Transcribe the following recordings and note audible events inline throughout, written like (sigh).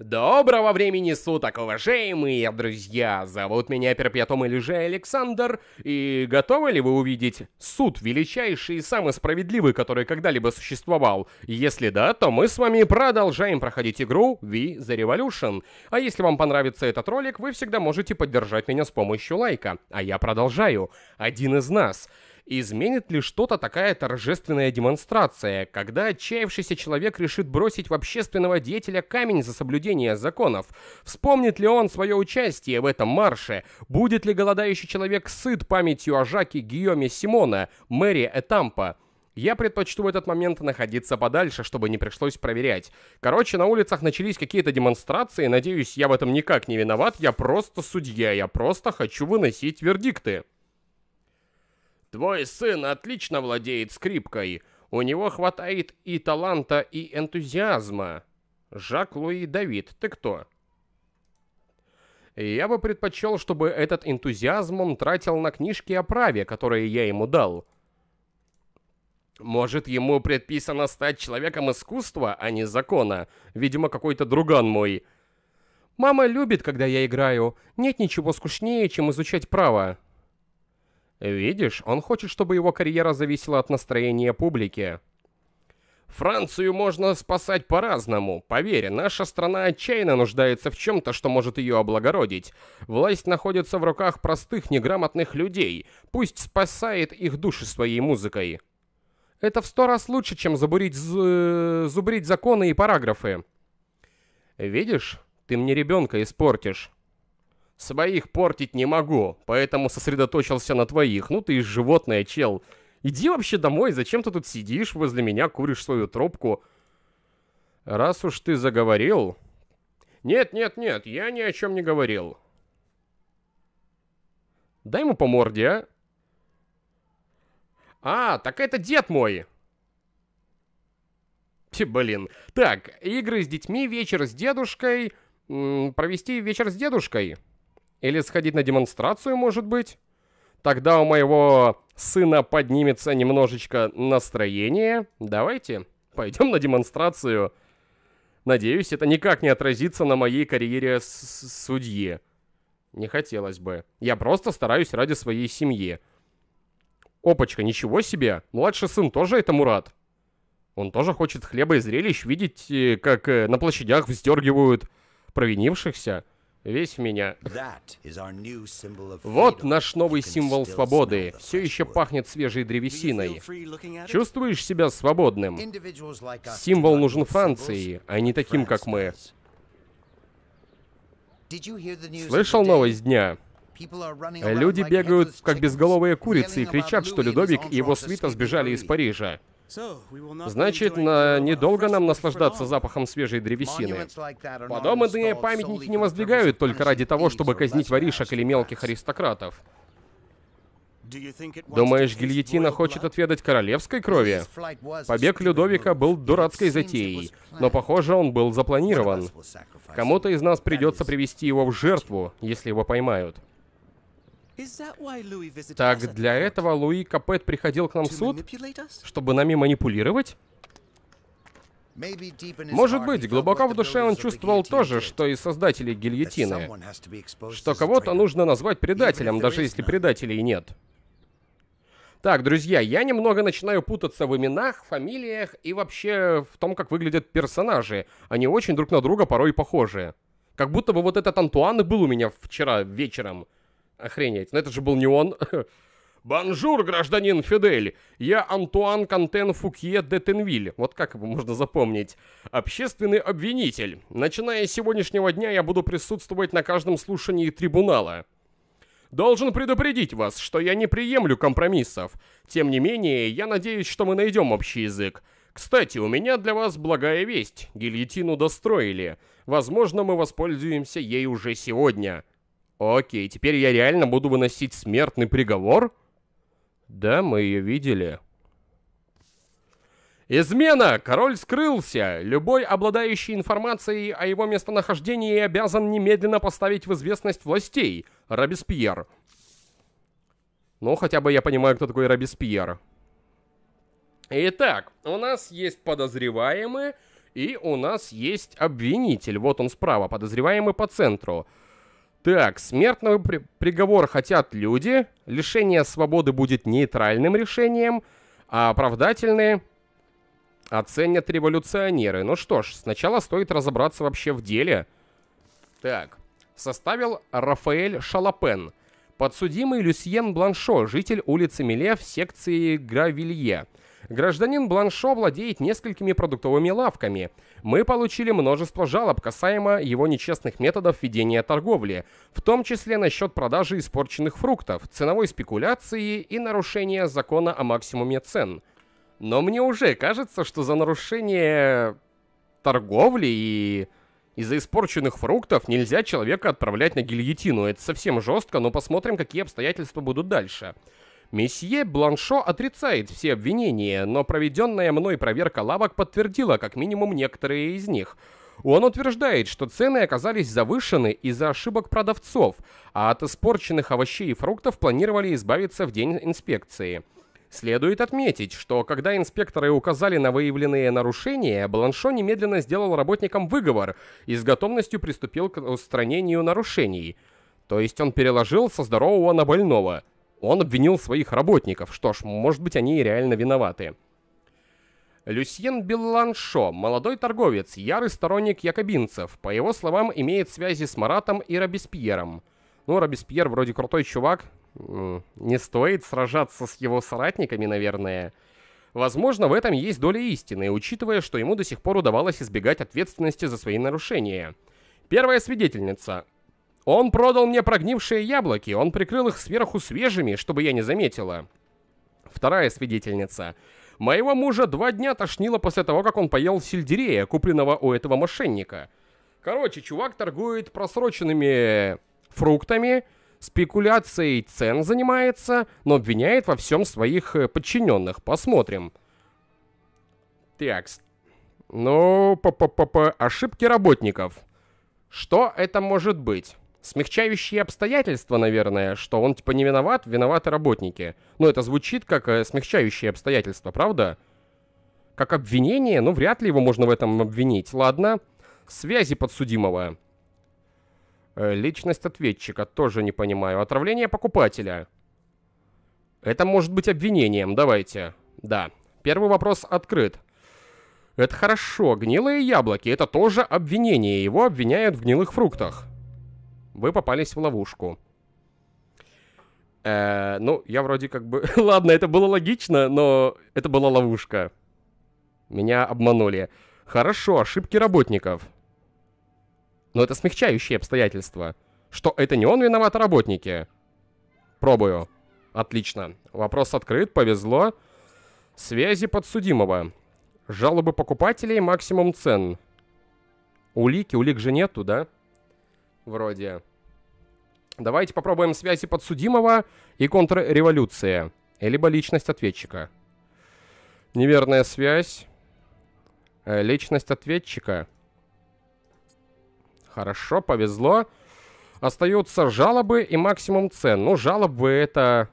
Доброго времени суток, уважаемые друзья! Зовут меня Перпетум или же Александр, и готовы ли вы увидеть суд величайший и самый справедливый, который когда-либо существовал? Если да, то мы с вами продолжаем проходить игру V The Revolution. А если вам понравится этот ролик, вы всегда можете поддержать меня с помощью лайка. А я продолжаю. Один из нас. Изменит ли что-то такая торжественная демонстрация, когда отчаявшийся человек решит бросить в общественного деятеля камень за соблюдение законов? Вспомнит ли он свое участие в этом марше? Будет ли голодающий человек сыт памятью о Жаке Гийоме Симона, Мэри Этампа? Я предпочту в этот момент находиться подальше, чтобы не пришлось проверять. Короче, на улицах начались какие-то демонстрации, надеюсь, я в этом никак не виноват, я просто судья, я просто хочу выносить вердикты. Твой сын отлично владеет скрипкой. У него хватает и таланта, и энтузиазма. Жак-Луи Давид, ты кто? Я бы предпочел, чтобы этот энтузиазм он тратил на книжки о праве, которые я ему дал. Может, ему предписано стать человеком искусства, а не закона. Видимо, какой-то друган мой. Мама любит, когда я играю. Нет ничего скучнее, чем изучать право. Видишь, он хочет, чтобы его карьера зависела от настроения публики. Францию можно спасать по-разному. Поверь, наша страна отчаянно нуждается в чем-то, что может ее облагородить. Власть находится в руках простых неграмотных людей. Пусть спасает их души своей музыкой. Это в сто раз лучше, чем забурить з... Э, зубрить законы и параграфы. Видишь, ты мне ребенка испортишь. Своих портить не могу, поэтому сосредоточился на твоих. Ну ты и животное, чел. Иди вообще домой, зачем ты тут сидишь возле меня, куришь свою трубку? Раз уж ты заговорил... Нет, нет, нет, я ни о чем не говорил. Дай ему по морде, а? А, так это дед мой. Ти, блин. Так, игры с детьми, вечер с дедушкой. М -м, провести вечер с дедушкой. Или сходить на демонстрацию, может быть? Тогда у моего сына поднимется немножечко настроение. Давайте пойдем на демонстрацию. Надеюсь, это никак не отразится на моей карьере с судьи. Не хотелось бы. Я просто стараюсь ради своей семьи. Опачка, ничего себе! Младший сын тоже этому рад. Он тоже хочет хлеба и зрелищ видеть, э, как э, на площадях вздергивают провинившихся. Весь меня. Вот наш новый символ свободы. Все еще пахнет свежей древесиной. Чувствуешь себя свободным? Символ нужен Франции, а не таким, как мы. Слышал новость дня? Люди бегают, как безголовые курицы, и кричат, что Людовик и его свита сбежали из Парижа. Значит, на... недолго нам наслаждаться запахом свежей древесины. Подобные памятники не воздвигают только ради того, чтобы казнить воришек или мелких аристократов. Думаешь, гильотина хочет отведать королевской крови? Побег Людовика был дурацкой затеей, но, похоже, он был запланирован. Кому-то из нас придется привести его в жертву, если его поймают. Так для этого Луи Капет приходил к нам в суд, чтобы нами манипулировать? Может быть, глубоко в душе он чувствовал то же, что и создатели гильотины, что кого-то нужно назвать предателем, даже если предателей нет. Так, друзья, я немного начинаю путаться в именах, фамилиях и вообще в том, как выглядят персонажи. Они очень друг на друга порой похожи. Как будто бы вот этот Антуан был у меня вчера вечером. Охренеть. Но ну это же был не он. (laughs) «Бонжур, гражданин Фидель! Я Антуан Кантен Фукье де Тенвиль». Вот как его можно запомнить. «Общественный обвинитель. Начиная с сегодняшнего дня я буду присутствовать на каждом слушании трибунала». Должен предупредить вас, что я не приемлю компромиссов. Тем не менее, я надеюсь, что мы найдем общий язык. Кстати, у меня для вас благая весть. Гильотину достроили. Возможно, мы воспользуемся ей уже сегодня. Окей, теперь я реально буду выносить смертный приговор? Да, мы ее видели. Измена! Король скрылся! Любой, обладающий информацией о его местонахождении, обязан немедленно поставить в известность властей. Робеспьер. Ну, хотя бы я понимаю, кто такой Робеспьер. Итак, у нас есть подозреваемые, и у нас есть обвинитель. Вот он справа, подозреваемый по центру. Так, смертного при приговора хотят люди, лишение свободы будет нейтральным решением, а оправдательные оценят революционеры. Ну что ж, сначала стоит разобраться вообще в деле. Так, составил Рафаэль Шалапен, подсудимый Люсьен Бланшо, житель улицы Миле в секции Гравилье. Гражданин Бланшо владеет несколькими продуктовыми лавками. Мы получили множество жалоб касаемо его нечестных методов ведения торговли, в том числе насчет продажи испорченных фруктов, ценовой спекуляции и нарушения закона о максимуме цен. Но мне уже кажется, что за нарушение торговли и из-за испорченных фруктов нельзя человека отправлять на гильотину. Это совсем жестко, но посмотрим, какие обстоятельства будут дальше. Месье Бланшо отрицает все обвинения, но проведенная мной проверка лавок подтвердила как минимум некоторые из них. Он утверждает, что цены оказались завышены из-за ошибок продавцов, а от испорченных овощей и фруктов планировали избавиться в день инспекции. Следует отметить, что когда инспекторы указали на выявленные нарушения, Бланшо немедленно сделал работникам выговор и с готовностью приступил к устранению нарушений. То есть он переложил со здорового на больного – он обвинил своих работников, что ж, может быть они и реально виноваты. Люсьен Билланшо, молодой торговец, ярый сторонник якобинцев, по его словам, имеет связи с Маратом и Робеспьером. Ну, Робеспьер вроде крутой чувак, не стоит сражаться с его соратниками, наверное. Возможно, в этом есть доля истины, учитывая, что ему до сих пор удавалось избегать ответственности за свои нарушения. Первая свидетельница. Он продал мне прогнившие яблоки, он прикрыл их сверху свежими, чтобы я не заметила. Вторая свидетельница. Моего мужа два дня тошнило после того, как он поел сельдерея, купленного у этого мошенника. Короче, чувак торгует просроченными фруктами, спекуляцией цен занимается, но обвиняет во всем своих э, подчиненных. Посмотрим. Текст. Ну, п -п -п -п ошибки работников. Что это может быть? Смягчающие обстоятельства, наверное, что он типа не виноват, виноваты работники. Но ну, это звучит как э, смягчающие обстоятельства, правда? Как обвинение, ну вряд ли его можно в этом обвинить. Ладно, связи подсудимого. Э, личность ответчика, тоже не понимаю. Отравление покупателя. Это может быть обвинением, давайте. Да, первый вопрос открыт. Это хорошо, гнилые яблоки, это тоже обвинение, его обвиняют в гнилых фруктах. Вы попались в ловушку. Э, ну, я вроде как бы... (laughs) Ладно, это было логично, но это была ловушка. Меня обманули. Хорошо, ошибки работников. Но это смягчающие обстоятельства. Что это не он виноват, а работники. Пробую. Отлично. Вопрос открыт, повезло. Связи подсудимого. Жалобы покупателей, максимум цен. Улики, улик же нету, да? Да вроде. Давайте попробуем связи подсудимого и контрреволюция, либо личность ответчика. Неверная связь, э, личность ответчика. Хорошо, повезло. Остаются жалобы и максимум цен. Ну, жалобы это...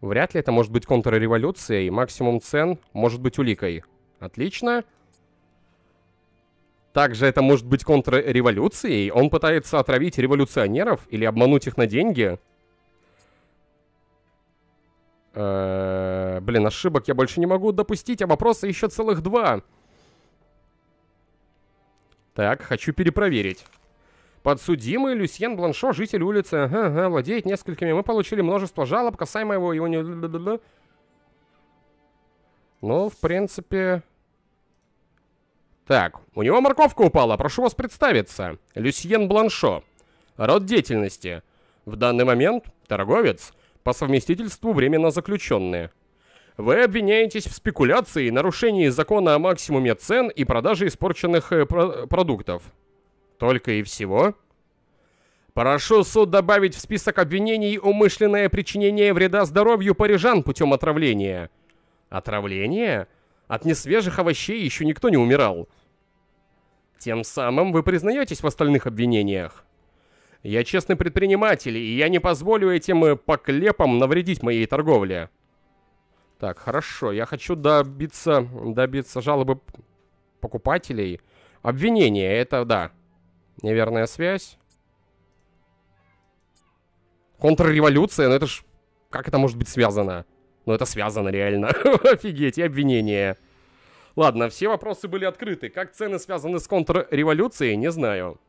Вряд ли это может быть контрреволюция, и максимум цен может быть уликой. Отлично. Отлично. Также это может быть контрреволюцией. Он пытается отравить революционеров или обмануть их на деньги. Э блин, ошибок я больше не могу допустить, а вопроса еще целых два. Так, хочу перепроверить. Подсудимый Люсьен Бланшо, житель улицы, ага, ага, владеет несколькими. Мы получили множество жалоб касаемо его... его... Ну, в принципе... Так, у него морковка упала, прошу вас представиться. Люсьен Бланшо. Род деятельности. В данный момент торговец, по совместительству временно заключенный. Вы обвиняетесь в спекуляции, нарушении закона о максимуме цен и продаже испорченных э, про продуктов. Только и всего? Прошу суд добавить в список обвинений умышленное причинение вреда здоровью парижан путем отравления. Отравление? Отравление? От несвежих овощей еще никто не умирал. Тем самым вы признаетесь в остальных обвинениях. Я честный предприниматель, и я не позволю этим э, поклепам навредить моей торговле. Так, хорошо, я хочу добиться, добиться жалобы покупателей. Обвинение, это да. Неверная связь. Контрреволюция, ну это ж... Как это может быть связано? Ну это связано реально. (laughs) Офигеть, и обвинение. Ладно, все вопросы были открыты. Как цены связаны с контрреволюцией, не знаю.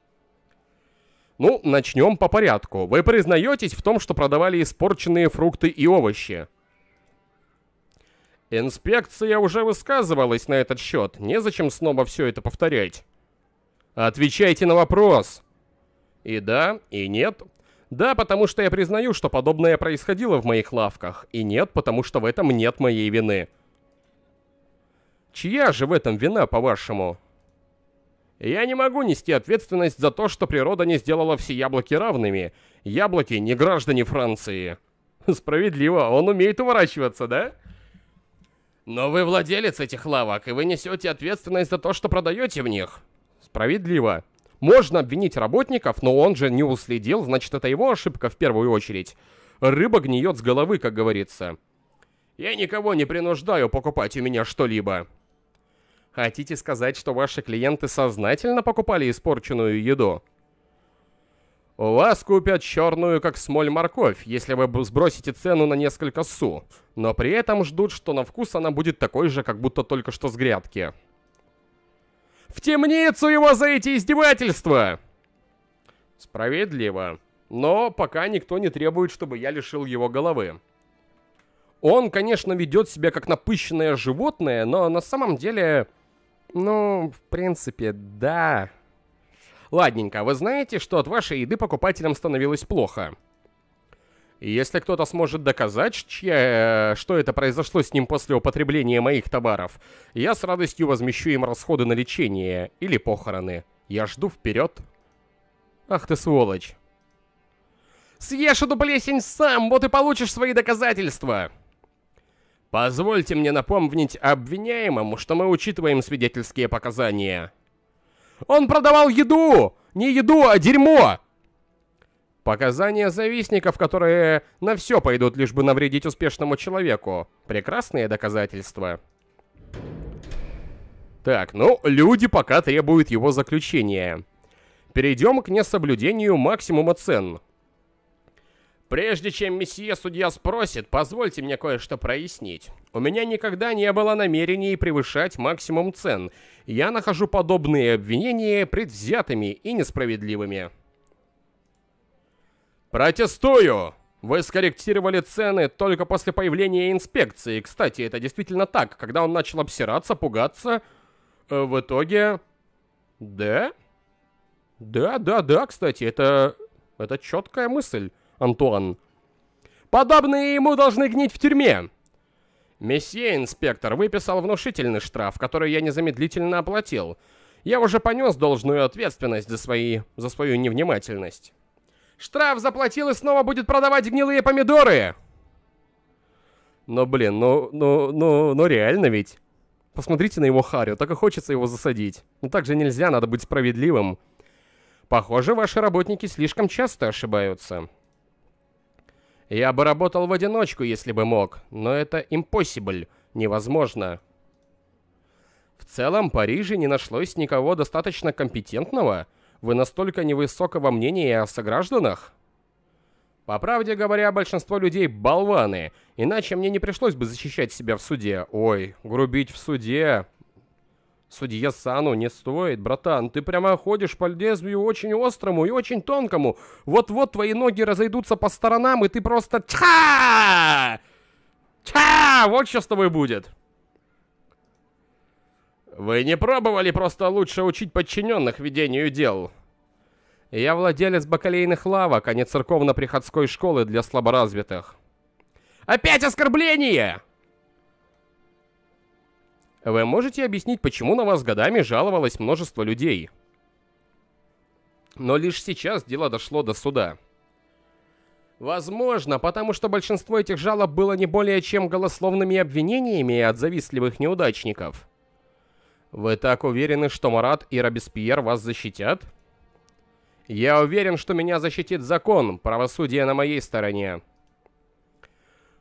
Ну, начнем по порядку. Вы признаетесь в том, что продавали испорченные фрукты и овощи? Инспекция уже высказывалась на этот счет. Незачем снова все это повторять. Отвечайте на вопрос. И да, и нет. Да, потому что я признаю, что подобное происходило в моих лавках. И нет, потому что в этом нет моей вины. Чья же в этом вина, по-вашему? Я не могу нести ответственность за то, что природа не сделала все яблоки равными. Яблоки не граждане Франции. Справедливо, он умеет уворачиваться, да? Но вы владелец этих лавок, и вы несете ответственность за то, что продаете в них. Справедливо. Можно обвинить работников, но он же не уследил, значит, это его ошибка в первую очередь. Рыба гниет с головы, как говорится. Я никого не принуждаю покупать у меня что-либо. Хотите сказать, что ваши клиенты сознательно покупали испорченную еду? У вас купят черную, как смоль, морковь, если вы сбросите цену на несколько су, но при этом ждут, что на вкус она будет такой же, как будто только что с грядки. В темницу его за эти издевательства! Справедливо. Но пока никто не требует, чтобы я лишил его головы. Он, конечно, ведет себя как напыщенное животное, но на самом деле ну, в принципе, да. Ладненько, а вы знаете, что от вашей еды покупателям становилось плохо. если кто-то сможет доказать, чья, э, что это произошло с ним после употребления моих товаров, я с радостью возмещу им расходы на лечение или похороны. Я жду вперед. Ах ты сволочь. Съешь эту плесень сам, вот и получишь свои доказательства. Позвольте мне напомнить обвиняемому, что мы учитываем свидетельские показания. Он продавал еду! Не еду, а дерьмо! Показания завистников, которые на все пойдут, лишь бы навредить успешному человеку. Прекрасные доказательства. Так, ну, люди пока требуют его заключения. Перейдем к несоблюдению максимума цен. Прежде чем месье судья спросит, позвольте мне кое-что прояснить. У меня никогда не было намерений превышать максимум цен. Я нахожу подобные обвинения предвзятыми и несправедливыми. Протестую! Вы скорректировали цены только после появления инспекции. Кстати, это действительно так. Когда он начал обсираться, пугаться, э, в итоге... Да? Да, да, да, кстати, это... Это четкая мысль. Антуан. «Подобные ему должны гнить в тюрьме!» «Месье инспектор выписал внушительный штраф, который я незамедлительно оплатил. Я уже понес должную ответственность за, свои, за свою невнимательность». «Штраф заплатил и снова будет продавать гнилые помидоры!» Но, блин, ну, ну, ну, ну реально ведь. Посмотрите на его Харю, так и хочется его засадить. Но ну так же нельзя, надо быть справедливым. Похоже, ваши работники слишком часто ошибаются. Я бы работал в одиночку, если бы мог, но это impossible, невозможно. В целом, в Париже не нашлось никого достаточно компетентного. Вы настолько невысокого мнения о согражданах? По правде говоря, большинство людей болваны, иначе мне не пришлось бы защищать себя в суде. Ой, грубить в суде. Судье Сану не стоит, братан. Ты прямо ходишь по лезвию очень острому и очень тонкому. Вот-вот твои ноги разойдутся по сторонам, и ты просто... Ча! Ча! Вот что с тобой будет. Вы не пробовали просто лучше учить подчиненных ведению дел? Я владелец бакалейных лавок, а не церковно-приходской школы для слаборазвитых. Опять оскорбление! Вы можете объяснить, почему на вас годами жаловалось множество людей? Но лишь сейчас дело дошло до суда. Возможно, потому что большинство этих жалоб было не более чем голословными обвинениями от завистливых неудачников. Вы так уверены, что Марат и Робеспьер вас защитят? Я уверен, что меня защитит закон, правосудие на моей стороне.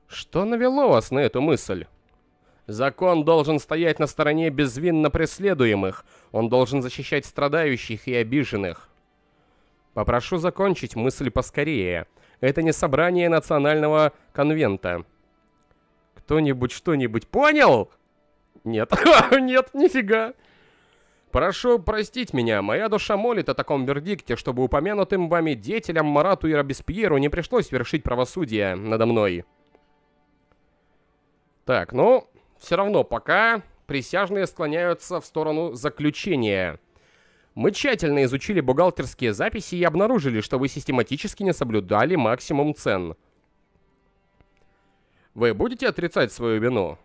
Что навело вас на эту мысль? Закон должен стоять на стороне безвинно преследуемых. Он должен защищать страдающих и обиженных. Попрошу закончить мысль поскорее. Это не собрание национального конвента. Кто-нибудь что-нибудь понял? Нет. (laughs) Нет, нифига. Прошу простить меня, моя душа молит о таком вердикте, чтобы упомянутым вами деятелям Марату и Робеспьеру не пришлось вершить правосудие надо мной. Так, ну, все равно пока присяжные склоняются в сторону заключения. Мы тщательно изучили бухгалтерские записи и обнаружили, что вы систематически не соблюдали максимум цен. Вы будете отрицать свою вину?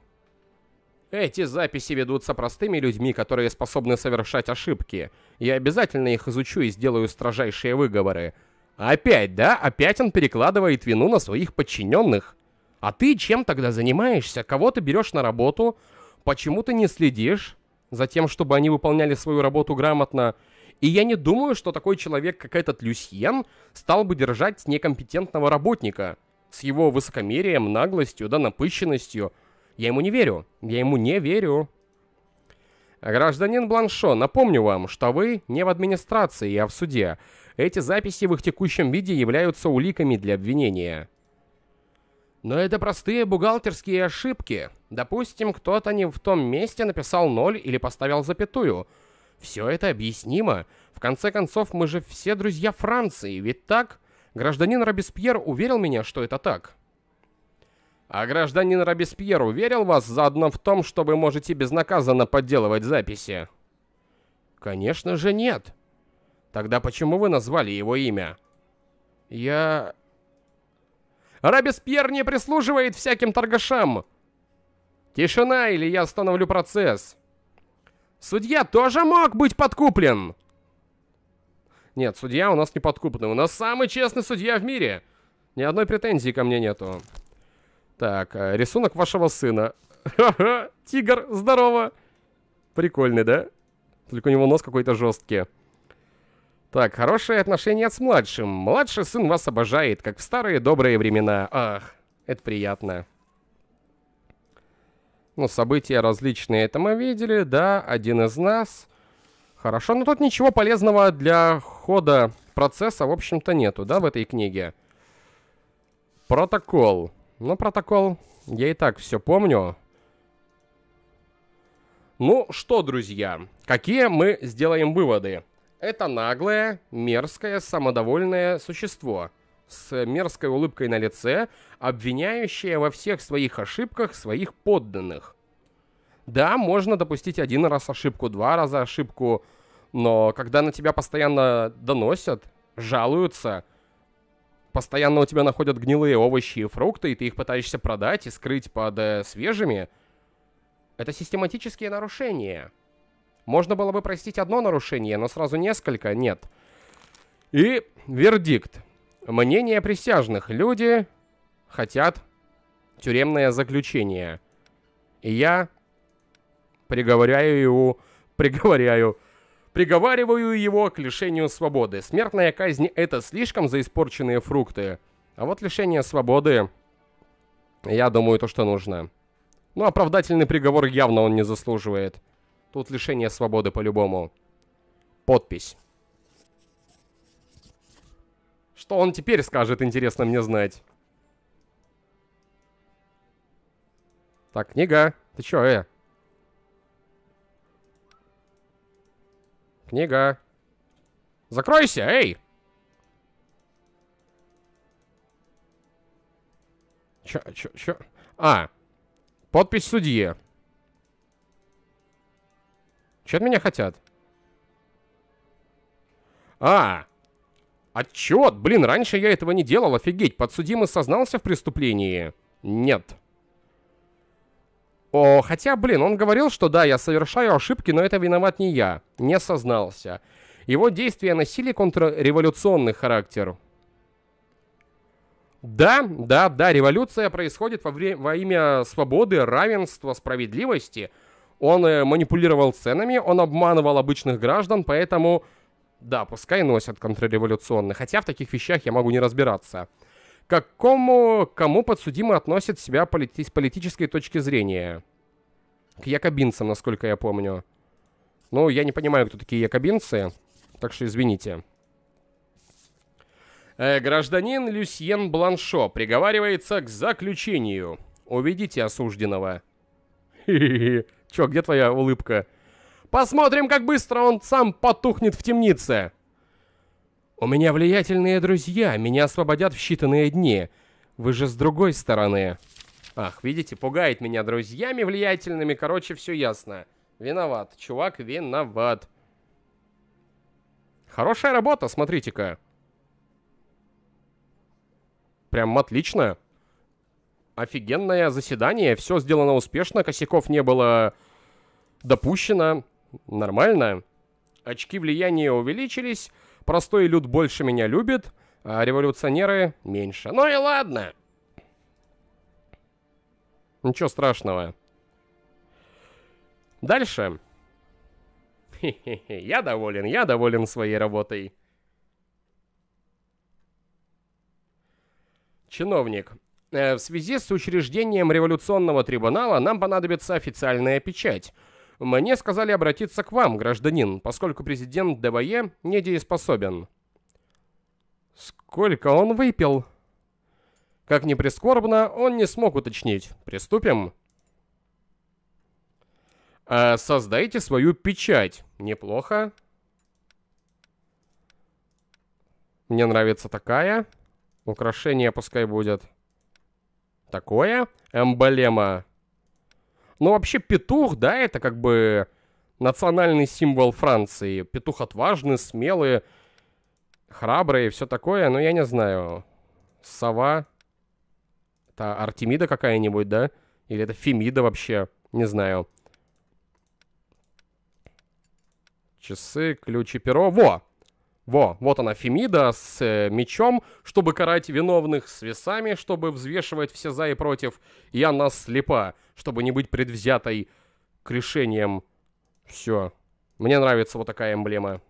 Эти записи ведутся простыми людьми, которые способны совершать ошибки. Я обязательно их изучу и сделаю строжайшие выговоры. Опять, да? Опять он перекладывает вину на своих подчиненных? А ты чем тогда занимаешься? Кого ты берешь на работу? Почему ты не следишь за тем, чтобы они выполняли свою работу грамотно? И я не думаю, что такой человек, как этот Люсьен, стал бы держать некомпетентного работника с его высокомерием, наглостью, да напыщенностью. Я ему не верю. Я ему не верю. Гражданин Бланшо, напомню вам, что вы не в администрации, а в суде. Эти записи в их текущем виде являются уликами для обвинения. Но это простые бухгалтерские ошибки. Допустим, кто-то не в том месте написал ноль или поставил запятую. Все это объяснимо. В конце концов, мы же все друзья Франции, ведь так? Гражданин Робеспьер уверил меня, что это так. А гражданин Робеспьер уверил вас заодно в том, что вы можете безнаказанно подделывать записи? Конечно же нет. Тогда почему вы назвали его имя? Я... Робеспьер не прислуживает всяким торгашам!» «Тишина, или я остановлю процесс!» «Судья тоже мог быть подкуплен!» «Нет, судья у нас не подкупный. У нас самый честный судья в мире!» «Ни одной претензии ко мне нету». Так, э, рисунок вашего сына. Ха-ха, тигр, здорово! Прикольный, да? Только у него нос какой-то жесткий. Так, хорошие отношения с младшим. Младший сын вас обожает, как в старые добрые времена. Ах, это приятно. Ну, события различные это мы видели, да, один из нас. Хорошо, но тут ничего полезного для хода процесса, в общем-то, нету, да, в этой книге. Протокол. Ну, протокол, я и так все помню. Ну что, друзья, какие мы сделаем выводы? Это наглое, мерзкое, самодовольное существо с мерзкой улыбкой на лице, обвиняющее во всех своих ошибках своих подданных. Да, можно допустить один раз ошибку, два раза ошибку, но когда на тебя постоянно доносят, жалуются, постоянно у тебя находят гнилые овощи и фрукты, и ты их пытаешься продать и скрыть под э, свежими, это систематические нарушения. Можно было бы простить одно нарушение, но сразу несколько нет. И вердикт. Мнение присяжных. Люди хотят тюремное заключение. И я приговоряю его... Приговоряю... Приговариваю его к лишению свободы. Смертная казнь — это слишком за испорченные фрукты. А вот лишение свободы... Я думаю, то, что нужно. Ну, оправдательный приговор явно он не заслуживает. Тут лишение свободы по-любому. Подпись. Что он теперь скажет, интересно мне знать. Так, книга. Ты чё, э? Книга. Закройся, эй! Чё, чё, чё? А, подпись судье. Че от меня хотят? А, отчет. Блин, раньше я этого не делал, офигеть. Подсудимый сознался в преступлении? Нет. О, хотя, блин, он говорил, что да, я совершаю ошибки, но это виноват не я. Не сознался. Его действия носили контрреволюционный характер. Да, да, да, революция происходит во, время, во имя свободы, равенства, справедливости – он э, манипулировал ценами, он обманывал обычных граждан, поэтому, да, пускай носят контрреволюционные, хотя в таких вещах я могу не разбираться. К какому, кому подсудимый относит себя полити с политической точки зрения? К якобинцам, насколько я помню. Ну, я не понимаю, кто такие якобинцы, так что извините. Э, гражданин Люсьен Бланшо приговаривается к заключению. Уведите осужденного. Хе-хе-хе. Чё, где твоя улыбка? Посмотрим, как быстро он сам потухнет в темнице. У меня влиятельные друзья, меня освободят в считанные дни. Вы же с другой стороны. Ах, видите, пугает меня друзьями влиятельными. Короче, все ясно. Виноват. Чувак виноват. Хорошая работа, смотрите-ка. Прям отлично офигенное заседание, все сделано успешно, косяков не было допущено, нормально. Очки влияния увеличились, простой люд больше меня любит, а революционеры меньше. Ну и ладно. Ничего страшного. Дальше. я доволен, я доволен своей работой. Чиновник. Э, в связи с учреждением революционного трибунала нам понадобится официальная печать. Мне сказали обратиться к вам, гражданин, поскольку президент ДВЕ недееспособен. Сколько он выпил? Как ни прискорбно, он не смог уточнить. Приступим? А создайте свою печать. Неплохо. Мне нравится такая. Украшение пускай будет такое. Эмблема. Ну, вообще, петух, да, это как бы национальный символ Франции. Петух отважный, смелый, храбрый и все такое. Но ну, я не знаю. Сова. Это Артемида какая-нибудь, да? Или это Фемида вообще? Не знаю. Часы, ключи, перо. Во! Во, вот она, Фемида с э, мечом, чтобы карать виновных, с весами, чтобы взвешивать все за и против, и она слепа, чтобы не быть предвзятой к решениям. Все. Мне нравится вот такая эмблема.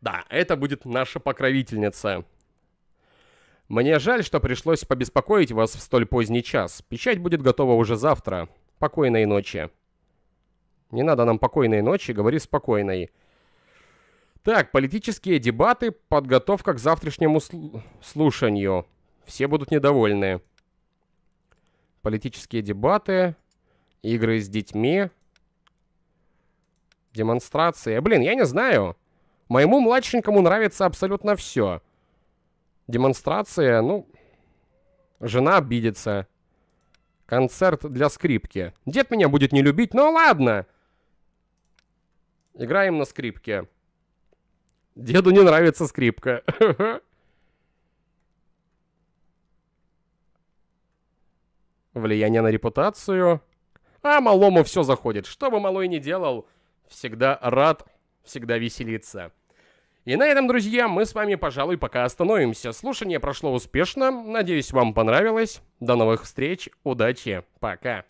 Да, это будет наша покровительница. Мне жаль, что пришлось побеспокоить вас в столь поздний час. Печать будет готова уже завтра. Покойной ночи. Не надо нам покойной ночи, говори спокойной. Так, политические дебаты, подготовка к завтрашнему сл слушанию. Все будут недовольны. Политические дебаты, игры с детьми, демонстрации. Э, блин, я не знаю. Моему младшенькому нравится абсолютно все. Демонстрация, ну... Жена обидится. Концерт для скрипки. Дед меня будет не любить, но ну ладно. Играем на скрипке. Деду не нравится скрипка. (laughs) Влияние на репутацию. А малому все заходит. Что бы малой ни делал, всегда рад, всегда веселиться. И на этом, друзья, мы с вами, пожалуй, пока остановимся. Слушание прошло успешно. Надеюсь, вам понравилось. До новых встреч. Удачи. Пока.